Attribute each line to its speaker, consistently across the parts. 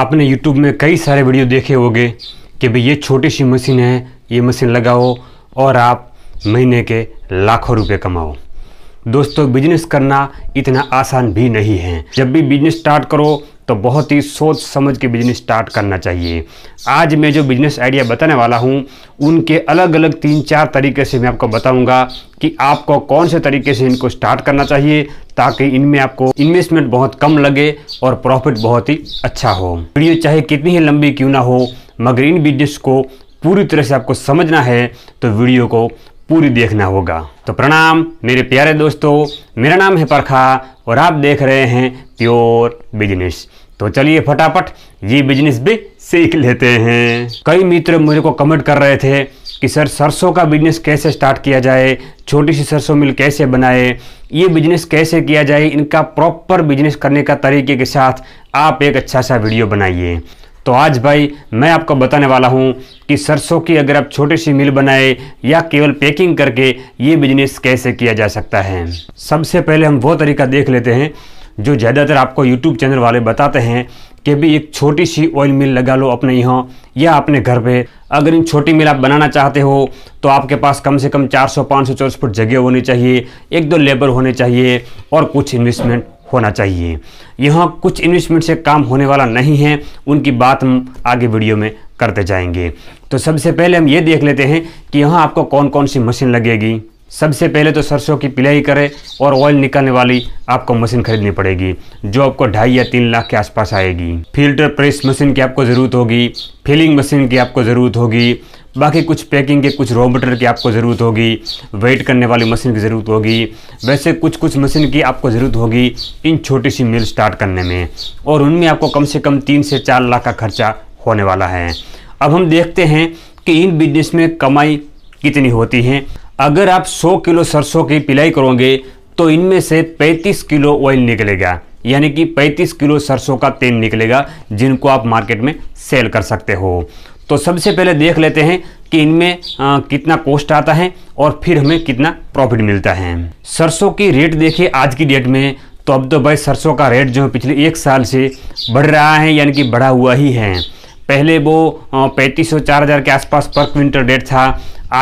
Speaker 1: आपने यूट्यूब में कई सारे वीडियो देखे होंगे कि भाई ये छोटी सी मशीन है ये मशीन लगाओ और आप महीने के लाखों रुपए कमाओ दोस्तों बिजनेस करना इतना आसान भी नहीं है जब भी बिजनेस स्टार्ट करो तो बहुत ही सोच समझ के बिजनेस स्टार्ट करना चाहिए आज मैं जो बिजनेस आइडिया बताने वाला हूँ उनके अलग अलग तीन चार तरीके से मैं आपको बताऊँगा कि आपको कौन से तरीके से इनको स्टार्ट करना चाहिए ताकि इनमें आपको इन्वेस्टमेंट बहुत कम लगे और प्रॉफिट बहुत ही अच्छा हो वीडियो चाहे कितनी ही लंबी क्यों ना हो मगर इन बिजनेस को पूरी तरह से आपको समझना है तो वीडियो को पूरी देखना होगा तो प्रणाम मेरे प्यारे दोस्तों मेरा नाम है परखा और आप देख रहे हैं प्योर बिजनेस तो चलिए फटाफट ये बिजनेस भी सीख लेते हैं कई मित्र मुझे को कमेंट कर रहे थे कि सर सरसों का बिजनेस कैसे स्टार्ट किया जाए छोटी सी सरसों मिल कैसे बनाए ये बिजनेस कैसे किया जाए इनका प्रॉपर बिजनेस करने का तरीके के साथ आप एक अच्छा सा वीडियो बनाइए तो आज भाई मैं आपको बताने वाला हूँ कि सरसों की अगर आप छोटी सी मिल बनाए या केवल पैकिंग करके ये बिजनेस कैसे किया जा सकता है सबसे पहले हम वो तरीका देख लेते हैं जो ज़्यादातर आपको यूट्यूब चैनल वाले बताते हैं कि भी एक छोटी सी ऑयल मिल लगा लो अपने यहाँ या अपने घर पे अगर इन छोटी मिल आप बनाना चाहते हो तो आपके पास कम से कम 400-500 सौ फुट जगह होनी चाहिए एक दो लेबर होने चाहिए और कुछ इन्वेस्टमेंट होना चाहिए यहाँ कुछ इन्वेस्टमेंट से काम होने वाला नहीं है उनकी बात हम आगे वीडियो में करते जाएंगे तो सबसे पहले हम ये देख लेते हैं कि यहाँ आपको कौन कौन सी मशीन लगेगी सबसे पहले तो सरसों की पिलाई करें और ऑयल निकालने वाली आपको मशीन खरीदनी पड़ेगी जो आपको ढाई या तीन लाख के आसपास आएगी फिल्टर प्रेस मशीन की आपको ज़रूरत होगी फिलिंग मशीन की आपको ज़रूरत होगी बाकी कुछ पैकिंग के कुछ रॉ मटेरियल की आपको ज़रूरत होगी वेट करने वाली मशीन की ज़रूरत होगी वैसे कुछ कुछ मशीन की आपको ज़रूरत होगी इन छोटी सी मिल स्टार्ट करने में और उनमें आपको कम से कम तीन से चार लाख का खर्चा होने वाला है अब हम देखते हैं कि इन बिजनेस में कमाई कितनी होती है अगर आप 100 किलो सरसों की पिलाई करोगे तो इनमें से 35 किलो ऑयल निकलेगा यानी कि 35 किलो सरसों का तेल निकलेगा जिनको आप मार्केट में सेल कर सकते हो तो सबसे पहले देख लेते हैं कि इनमें कितना कॉस्ट आता है और फिर हमें कितना प्रॉफिट मिलता है सरसों की रेट देखिए आज की डेट में तो अब तो भाई सरसों का रेट जो है पिछले एक साल से बढ़ रहा है यानी कि बढ़ा हुआ ही है पहले वो पैंतीस सौ चार हज़ार के आसपास पर क्विंटल रेट था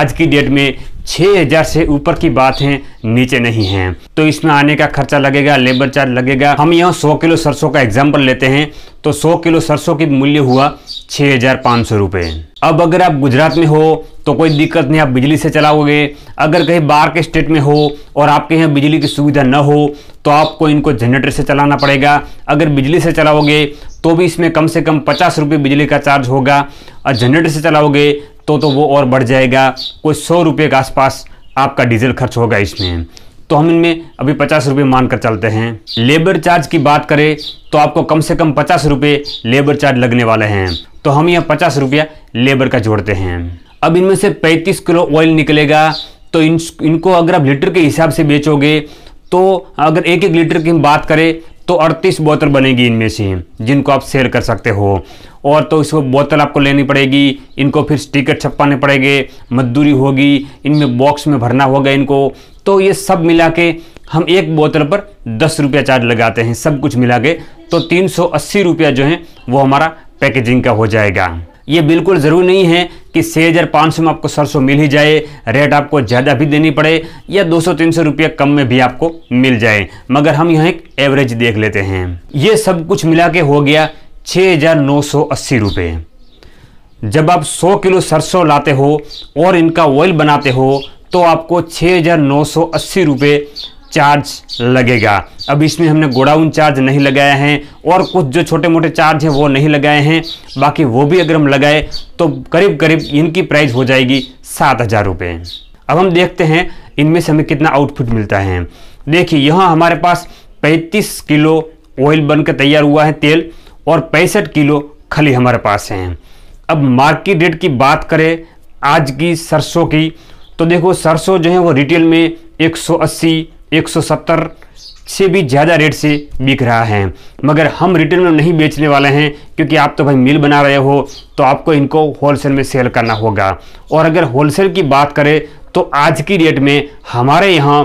Speaker 1: आज की डेट में 6000 से ऊपर की बात है नीचे नहीं है तो इसमें आने का खर्चा लगेगा लेबर चार्ज लगेगा हम यहाँ 100 किलो सरसों का एग्जाम्पल लेते हैं तो 100 किलो सरसों की मूल्य हुआ छः हज़ार पाँच सौ रुपये अब अगर आप गुजरात में हो तो कोई दिक्कत नहीं आप बिजली से चलाओगे अगर कहीं बाहर के स्टेट में हो और आपके यहाँ बिजली की सुविधा न हो तो आपको इनको जनरेटर से चलाना पड़ेगा अगर बिजली से चलाओगे तो भी इसमें कम से कम पचास रुपये बिजली का चार्ज होगा और जनरेटर से चलाओगे तो तो वो और बढ़ जाएगा कोई सौ रुपये के आसपास आपका डीजल खर्च होगा इसमें तो हम इनमें अभी पचास रुपये मान कर चलते हैं लेबर चार्ज की बात करें तो आपको कम से कम पचास रुपये लेबर चार्ज लगने वाले हैं तो हम यह पचास रुपया लेबर का जोड़ते हैं अब इनमें से पैंतीस किलो ऑयल निकलेगा तो इन इनको अगर आप लीटर के हिसाब से बेचोगे तो अगर एक एक लीटर की हम बात करें तो 38 बोतल बनेगी इनमें से जिनको आप सेल कर सकते हो और तो इसको बोतल आपको लेनी पड़ेगी इनको फिर स्टिकर छपाने पड़ेंगे मजदूरी होगी इनमें बॉक्स में भरना होगा इनको तो ये सब मिला के हम एक बोतल पर दस रुपया चार्ज लगाते हैं सब कुछ मिला के तो तीन सौ अस्सी रुपया जो है वो हमारा पैकेजिंग का हो जाएगा ये बिल्कुल ज़रूरी नहीं है कि छः हज़ार पाँच सौ में आपको सरसों मिल ही जाए रेट आपको ज़्यादा भी देनी पड़े या दो सौ तीन सौ रुपये कम में भी आपको मिल जाए मगर हम यहाँ एक एवरेज देख लेते हैं ये सब कुछ मिला के हो गया छः हज़ार नौ सौ अस्सी रुपये जब आप 100 किलो सरसों लाते हो और इनका ऑयल बनाते हो तो आपको छः हज़ार नौ सौ अस्सी रुपये चार्ज लगेगा अब इसमें हमने गोडाउन चार्ज नहीं लगाया है और कुछ जो छोटे मोटे चार्ज हैं वो नहीं लगाए हैं बाकी वो भी अगर हम लगाए तो करीब करीब इनकी प्राइस हो जाएगी सात हज़ार रुपये अब हम देखते हैं इनमें से हमें कितना आउटपुट मिलता है देखिए यहाँ हमारे पास पैंतीस किलो ऑयल बनकर तैयार हुआ है तेल और पैंसठ किलो खली हमारे पास हैं अब मार्केट रेट की बात करें आज की सरसों की तो देखो सरसों जो है वो रिटेल में 180 170 से भी ज़्यादा रेट से बिक रहा है मगर हम रिटेल में नहीं बेचने वाले हैं क्योंकि आप तो भाई मिल बना रहे हो तो आपको इनको होलसेल में सेल करना होगा और अगर होलसेल की बात करें तो आज की रेट में हमारे यहाँ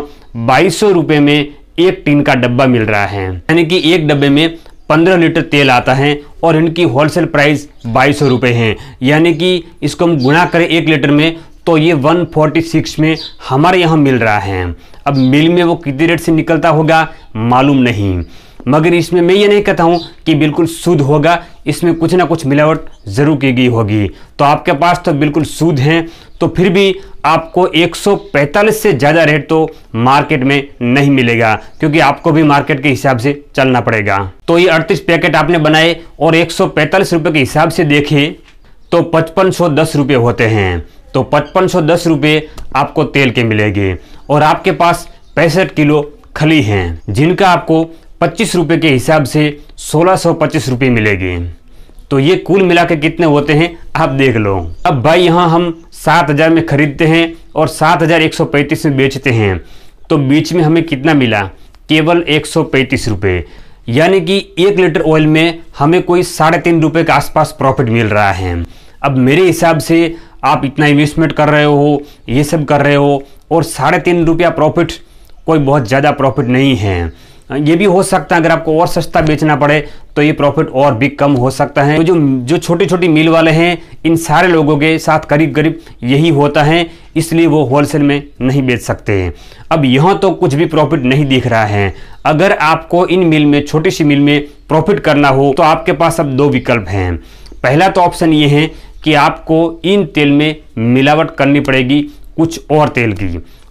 Speaker 1: बाईस सौ में एक टीन का डब्बा मिल रहा है यानी कि एक डब्बे में पंद्रह लीटर तेल आता है और इनकी होलसेल प्राइस बाईस सौ रुपये है यानी कि इसको हम गुणा करें एक लीटर में तो ये 146 में हमारे यहाँ मिल रहा है अब मिल में वो कितने रेट से निकलता होगा मालूम नहीं मगर इसमें मैं ये नहीं कहता हूँ कि बिल्कुल शुद्ध होगा इसमें कुछ ना कुछ मिलावट ज़रूर की गई होगी तो आपके पास तो बिल्कुल शुद्ध हैं तो फिर भी आपको 145 से ज़्यादा रेट तो मार्केट में नहीं मिलेगा क्योंकि आपको भी मार्केट के हिसाब से चलना पड़ेगा तो ये 38 पैकेट आपने बनाए और एक रुपए के हिसाब से देखें तो पचपन होते हैं तो पचपन आपको तेल के मिलेगी और आपके पास पैंसठ किलो खली हैं जिनका आपको पच्चीस रुपये के हिसाब से सोलह सौ पच्चीस रुपये मिलेगी तो ये कुल मिला के कितने होते हैं आप देख लो अब भाई यहाँ हम सात हज़ार में ख़रीदते हैं और सात हज़ार एक सौ पैंतीस में बेचते हैं तो बीच में हमें कितना मिला केवल एक सौ पैंतीस रुपये यानी कि एक लीटर ऑयल में हमें कोई साढ़े तीन रुपये के आसपास प्रॉफिट मिल रहा है अब मेरे हिसाब से आप इतना इन्वेस्टमेंट कर रहे हो ये सब कर रहे हो और साढ़े तीन रुपया प्रॉफिट कोई बहुत ज़्यादा प्रॉफिट नहीं है ये भी हो सकता है अगर आपको और सस्ता बेचना पड़े तो ये प्रॉफिट और भी कम हो सकता है तो जो जो छोटी छोटी मिल वाले हैं इन सारे लोगों के साथ करीब करीब यही होता है इसलिए वो होलसेल में नहीं बेच सकते हैं अब यहाँ तो कुछ भी प्रॉफिट नहीं दिख रहा है अगर आपको इन मिल में छोटी सी मिल में प्रॉफिट करना हो तो आपके पास अब दो विकल्प हैं पहला तो ऑप्शन ये है कि आपको इन तेल में मिलावट करनी पड़ेगी कुछ और तेल की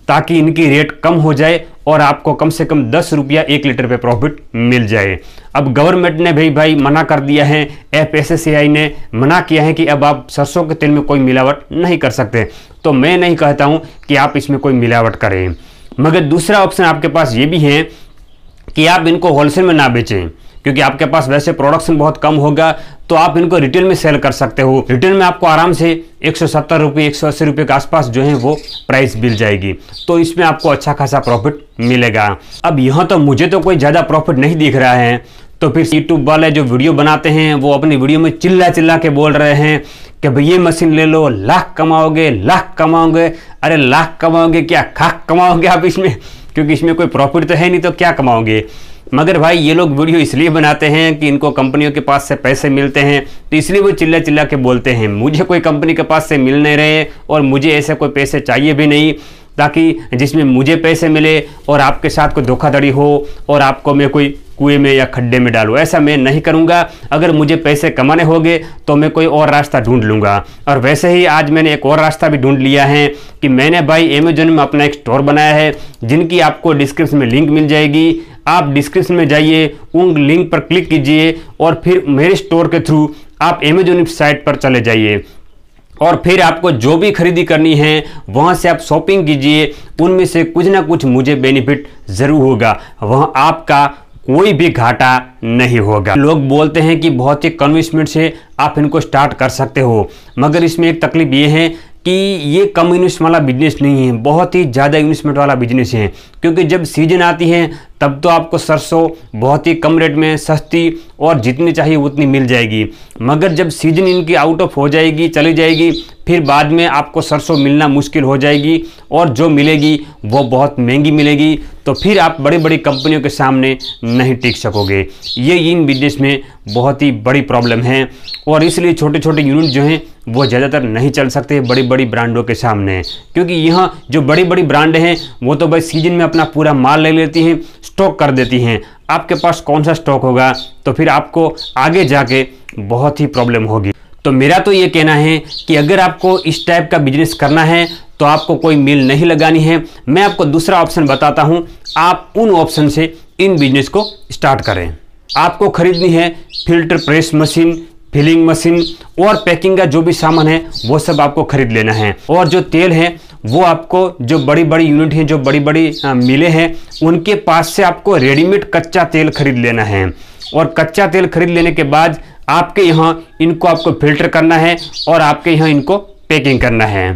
Speaker 1: ताकि इनकी रेट कम हो जाए और आपको कम से कम दस रुपया एक लीटर पे प्रॉफिट मिल जाए अब गवर्नमेंट ने भाई भाई मना कर दिया है एफएसएसएआई ने मना किया है कि अब आप सरसों के तेल में कोई मिलावट नहीं कर सकते तो मैं नहीं कहता हूँ कि आप इसमें कोई मिलावट करें मगर दूसरा ऑप्शन आपके पास ये भी है कि आप इनको होलसेल में ना बेचें क्योंकि आपके पास वैसे प्रोडक्शन बहुत कम होगा तो आप इनको रिटेल में सेल कर सकते हो रिटेल में आपको आराम से एक सौ सत्तर रुपये एक सौ अस्सी रुपये के आसपास जो है वो प्राइस मिल जाएगी तो इसमें आपको अच्छा खासा प्रॉफिट मिलेगा अब यहाँ तो मुझे तो कोई ज़्यादा प्रॉफिट नहीं दिख रहा है तो फिर यूट्यूब वाले जो वीडियो बनाते हैं वो अपनी वीडियो में चिल्ला चिल्ला के बोल रहे हैं कि भाई ये मशीन ले लो लाख कमाओगे लाख कमाओगे अरे लाख कमाओगे क्या खाक कमाओगे आप इसमें क्योंकि इसमें कोई प्रॉफिट तो है नहीं तो क्या कमाओगे मगर भाई ये लोग वीडियो इसलिए बनाते हैं कि इनको कंपनियों के पास से पैसे मिलते हैं तो इसलिए वो चिल्ला चिल्ला के बोलते हैं मुझे कोई कंपनी के पास से मिल नहीं रहे और मुझे ऐसे कोई पैसे चाहिए भी नहीं ताकि जिसमें मुझे पैसे मिले और आपके साथ कोई धोखाधड़ी हो और आपको मैं कोई कुएं में या खड्डे में डालूँ ऐसा मैं नहीं करूँगा अगर मुझे पैसे कमाने होंगे तो मैं कोई और रास्ता ढूंढ लूँगा और वैसे ही आज मैंने एक और रास्ता भी ढूंढ लिया है कि मैंने भाई अमेजोन में अपना एक स्टोर बनाया है जिनकी आपको डिस्क्रिप्शन में लिंक मिल जाएगी आप डिस्क्रिप्शन में जाइए उन लिंक पर क्लिक कीजिए और फिर मेरे स्टोर के थ्रू आप अमेजोन साइट पर चले जाइए और फिर आपको जो भी खरीदी करनी है वहाँ से आप शॉपिंग कीजिए उनमें से कुछ ना कुछ मुझे बेनिफिट ज़रूर होगा वहाँ आपका कोई भी घाटा नहीं होगा लोग बोलते हैं कि बहुत ही कन्विंसमेंट से आप इनको स्टार्ट कर सकते हो मगर इसमें एक तकलीफ ये है कि ये कम इन्वेस्ट वाला बिजनेस नहीं है बहुत ही ज़्यादा इन्वेस्टमेंट वाला बिजनेस है क्योंकि जब सीजन आती है तब तो आपको सरसों बहुत ही कम रेट में सस्ती और जितनी चाहिए उतनी मिल जाएगी मगर जब सीजन इनकी आउट ऑफ हो जाएगी चली जाएगी फिर बाद में आपको सरसों मिलना मुश्किल हो जाएगी और जो मिलेगी वो बहुत महंगी मिलेगी तो फिर आप बड़ी बड़ी कंपनियों के सामने नहीं टिक सकोगे ये इन बिजनेस में बहुत ही बड़ी प्रॉब्लम है और इसलिए छोटे छोटे यूनिट जो हैं वो ज़्यादातर नहीं चल सकते बड़ी बड़ी ब्रांडों के सामने क्योंकि यहाँ जो बड़ी बड़ी ब्रांड हैं वो तो भाई सीजन में अपना पूरा माल ले लेती हैं स्टॉक कर देती हैं आपके पास कौन सा स्टॉक होगा तो फिर आपको आगे जाके बहुत ही प्रॉब्लम होगी तो मेरा तो ये कहना है कि अगर आपको इस टाइप का बिजनेस करना है तो आपको कोई मिल नहीं लगानी है मैं आपको दूसरा ऑप्शन बताता हूँ आप उन ऑप्शन से इन बिजनेस को स्टार्ट करें आपको खरीदनी है filter press machine filling machine और पैकिंग का जो भी सामान है वो सब आपको खरीद लेना है और जो तेल है वो आपको जो बड़ी बड़ी यूनिट हैं जो बड़ी बड़ी हाँ, मिले हैं उनके पास से आपको रेडीमेड कच्चा तेल खरीद लेना है और कच्चा तेल खरीद लेने के बाद आपके यहाँ इनको आपको फिल्टर करना है और आपके यहाँ इनको पैकिंग करना है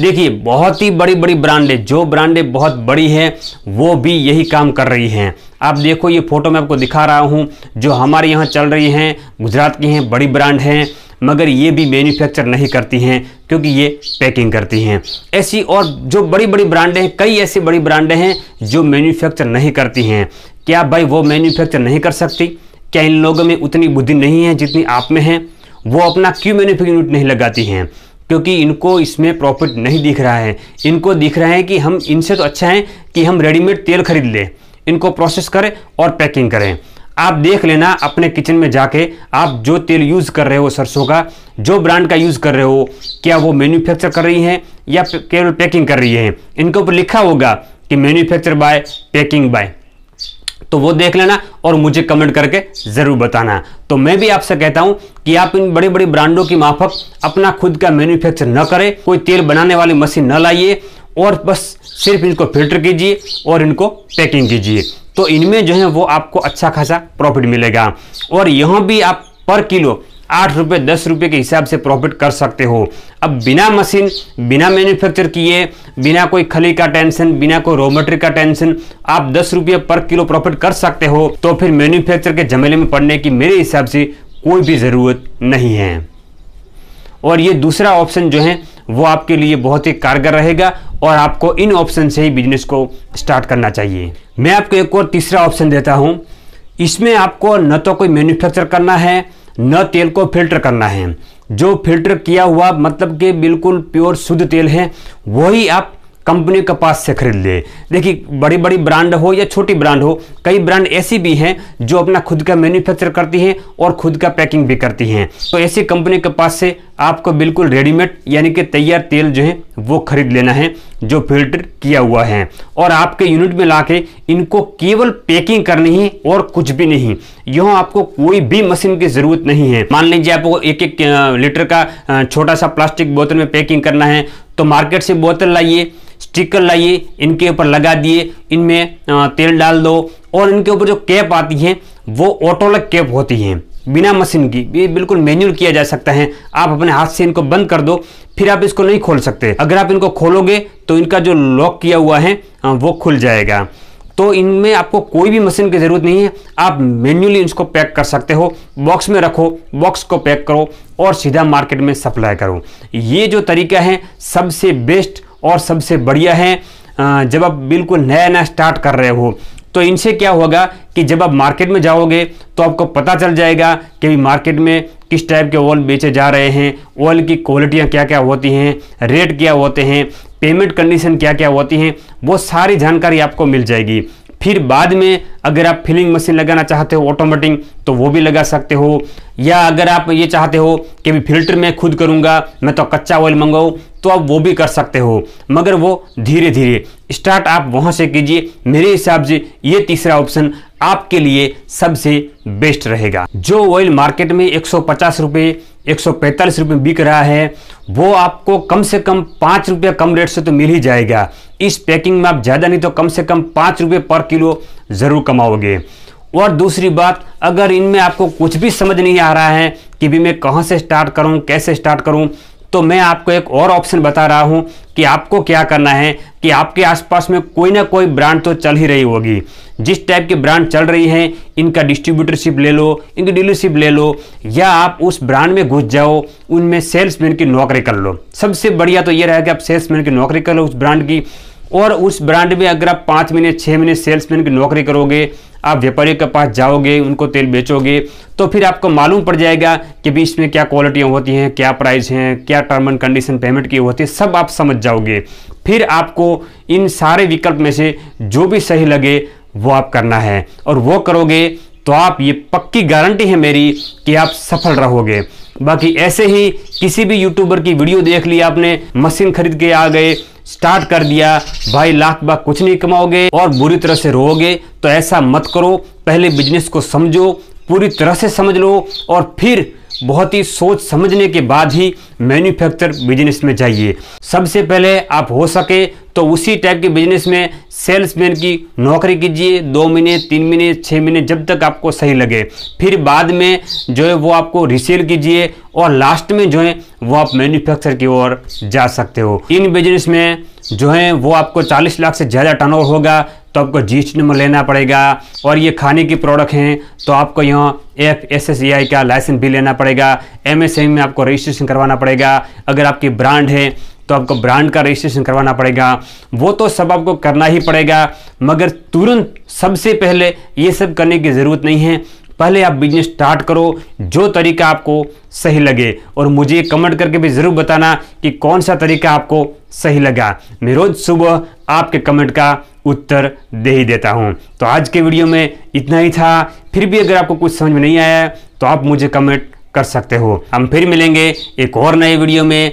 Speaker 1: देखिए बहुत ही बड़ी बड़ी ब्रांडें जो ब्रांडें बहुत बड़ी हैं वो भी यही काम कर रही हैं आप देखो ये फ़ोटो मैं आपको दिखा रहा हूँ जो हमारे यहाँ चल रही हैं गुजरात की हैं बड़ी ब्रांड हैं मगर ये भी मैन्युफैक्चर नहीं करती हैं क्योंकि ये पैकिंग करती हैं ऐसी और जो बड़ी बड़ी ब्रांडें हैं कई ऐसी बड़ी ब्रांडें हैं जो मैन्युफैक्चर नहीं करती हैं क्या भाई वो मैन्युफैक्चर नहीं कर सकती क्या इन लोगों में उतनी बुद्धि नहीं है जितनी आप में है वो अपना क्यों मैन्युफैक्चर यूनिट नहीं लगाती हैं क्योंकि इनको इसमें प्रॉफिट नहीं दिख रहा है इनको दिख रहा है कि हम इनसे तो अच्छा है कि हम रेडीमेड तेल खरीद लें इनको प्रोसेस करें और पैकिंग करें आप देख लेना अपने किचन में जाके आप जो तेल यूज़ कर रहे हो सरसों का जो ब्रांड का यूज़ कर रहे हो क्या वो मैन्युफैक्चर कर रही हैं या केवल पैकिंग कर रही हैं इनके ऊपर लिखा होगा कि मैन्युफैक्चर बाय पैकिंग बाय तो वो देख लेना और मुझे कमेंट करके ज़रूर बताना तो मैं भी आपसे कहता हूं कि आप इन बड़े बड़े ब्रांडों की माफक अपना खुद का मैन्युफैक्चर न करें कोई तेल बनाने वाली मशीन न लाइए और बस सिर्फ इनको फिल्टर कीजिए और इनको पैकिंग कीजिए तो इनमें जो है वो आपको अच्छा खासा प्रॉफिट मिलेगा और यहाँ भी आप पर किलो आठ रुपये दस रुपये के हिसाब से प्रॉफिट कर सकते हो अब बिना मशीन बिना मैन्युफैक्चर किए बिना कोई खली का टेंशन बिना कोई रॉ का टेंशन आप दस रुपये पर किलो प्रॉफिट कर सकते हो तो फिर मैन्युफैक्चर के झमेले में पड़ने की मेरे हिसाब से कोई भी ज़रूरत नहीं है और ये दूसरा ऑप्शन जो है वो आपके लिए बहुत ही कारगर रहेगा और आपको इन ऑप्शन से ही बिजनेस को स्टार्ट करना चाहिए मैं आपको एक और तीसरा ऑप्शन देता हूँ इसमें आपको न तो कोई मैन्युफैक्चर करना है न तेल को फिल्टर करना है जो फिल्टर किया हुआ मतलब कि बिल्कुल प्योर शुद्ध तेल है वही आप कंपनी के पास से खरीद ले देखिए बड़ी बड़ी ब्रांड हो या छोटी ब्रांड हो कई ब्रांड ऐसी भी हैं जो अपना खुद का मैन्युफैक्चर करती हैं और खुद का पैकिंग भी करती हैं तो ऐसी कंपनी के पास से आपको बिल्कुल रेडीमेड यानी कि तैयार तेल जो है वो खरीद लेना है जो फिल्टर किया हुआ है और आपके यूनिट में लाके इनको केवल पैकिंग करनी है और कुछ भी नहीं यहाँ आपको कोई भी मशीन की ज़रूरत नहीं है मान लीजिए आपको एक एक लीटर का छोटा सा प्लास्टिक बोतल में पैकिंग करना है तो मार्केट से बोतल लाइए स्टिकर लाइए इनके ऊपर लगा दिए इनमें तेल डाल दो और इनके ऊपर जो कैप आती है वो ऑटोलक कैप होती है बिना मशीन की ये बिल्कुल मैन्यूल किया जा सकता है आप अपने हाथ से इनको बंद कर दो फिर आप इसको नहीं खोल सकते अगर आप इनको खोलोगे तो इनका जो लॉक किया हुआ है हाँ, वो खुल जाएगा तो इनमें आपको कोई भी मशीन की ज़रूरत नहीं है आप मैन्युअली इसको पैक कर सकते हो बॉक्स में रखो बॉक्स को पैक करो और सीधा मार्केट में सप्लाई करो ये जो तरीका है सबसे बेस्ट और सबसे बढ़िया है हाँ, जब आप बिल्कुल नया नया स्टार्ट कर रहे हो तो इनसे क्या होगा कि जब आप मार्केट में जाओगे तो आपको पता चल जाएगा कि अभी मार्केट में किस टाइप के ऑयल बेचे जा रहे हैं ऑयल की क्वालिटियाँ क्या क्या होती हैं रेट क्या होते हैं पेमेंट कंडीशन क्या क्या होती हैं वो सारी जानकारी आपको मिल जाएगी फिर बाद में अगर आप फिलिंग मशीन लगाना चाहते हो ऑटोमेटिक तो वो भी लगा सकते हो या अगर आप ये चाहते हो कि भी फिल्टर मैं खुद करूँगा मैं तो कच्चा ऑयल मंगाऊँ तो आप वो भी कर सकते हो मगर वो धीरे धीरे स्टार्ट आप वहाँ से कीजिए मेरे हिसाब से ये तीसरा ऑप्शन आपके लिए सबसे बेस्ट रहेगा जो ऑयल मार्केट में एक सौ पचास रुपये एक सौ पैंतालीस रुपये बिक रहा है वो आपको कम से कम पाँच रुपया कम रेट से तो मिल ही जाएगा इस पैकिंग में आप ज़्यादा नहीं तो कम से कम पाँच रुपये पर किलो ज़रूर कमाओगे और दूसरी बात अगर इनमें आपको कुछ भी समझ नहीं आ रहा है कि भी मैं कहाँ से स्टार्ट करूँ कैसे स्टार्ट करूँ तो मैं आपको एक और ऑप्शन बता रहा हूं कि आपको क्या करना है कि आपके आसपास में कोई ना कोई ब्रांड तो चल ही रही होगी जिस टाइप की ब्रांड चल रही है इनका डिस्ट्रीब्यूटरशिप ले लो इनकी डीलरशिप ले लो या आप उस ब्रांड में घुस जाओ उनमें सेल्समैन की नौकरी कर लो सबसे बढ़िया तो ये रहेगा आप सेल्समैन की नौकरी कर लो उस ब्रांड की और उस ब्रांड में अगर आप पाँच महीने छः महीने सेल्समैन की नौकरी करोगे आप व्यापारियों के पास जाओगे उनको तेल बेचोगे तो फिर आपको मालूम पड़ जाएगा कि बीच इसमें क्या क्वालिटियाँ होती हैं क्या प्राइस हैं क्या टर्म एंड कंडीशन पेमेंट की होती है सब आप समझ जाओगे फिर आपको इन सारे विकल्प में से जो भी सही लगे वो आप करना है और वो करोगे तो आप ये पक्की गारंटी है मेरी कि आप सफल रहोगे बाकी ऐसे ही किसी भी यूट्यूबर की वीडियो देख ली आपने मशीन खरीद के आ गए स्टार्ट कर दिया भाई लाख बाग कुछ नहीं कमाओगे और बुरी तरह से रोओगे तो ऐसा मत करो पहले बिजनेस को समझो पूरी तरह से समझ लो और फिर बहुत ही सोच समझने के बाद ही मैन्युफैक्चर बिजनेस में जाइए सबसे पहले आप हो सके तो उसी टाइप के बिजनेस में सेल्समैन की नौकरी कीजिए दो महीने तीन महीने छः महीने जब तक आपको सही लगे फिर बाद में जो है वो आपको रिसेल कीजिए और लास्ट में जो है वो आप मैन्युफैक्चर की ओर जा सकते हो इन बिजनेस में जो है वो आपको 40 लाख से ज़्यादा टर्नओवर होगा तो आपको जीएसटी नंबर लेना पड़ेगा और ये खाने की प्रोडक्ट हैं तो आपको यहाँ एफ एस एस का लाइसेंस भी लेना पड़ेगा एम में आपको रजिस्ट्रेशन करवाना पड़ेगा अगर आपकी ब्रांड है तो आपको ब्रांड का रजिस्ट्रेशन करवाना पड़ेगा वो तो सब आपको करना ही पड़ेगा मगर तुरंत सबसे पहले ये सब करने की ज़रूरत नहीं है पहले आप बिजनेस स्टार्ट करो जो तरीका आपको सही लगे और मुझे कमेंट करके भी ज़रूर बताना कि कौन सा तरीका आपको सही लगा मैं रोज़ सुबह आपके कमेंट का उत्तर दे ही देता हूँ तो आज के वीडियो में इतना ही था फिर भी अगर आपको कुछ समझ में नहीं आया तो आप मुझे कमेंट कर सकते हो हम फिर मिलेंगे एक और नए वीडियो में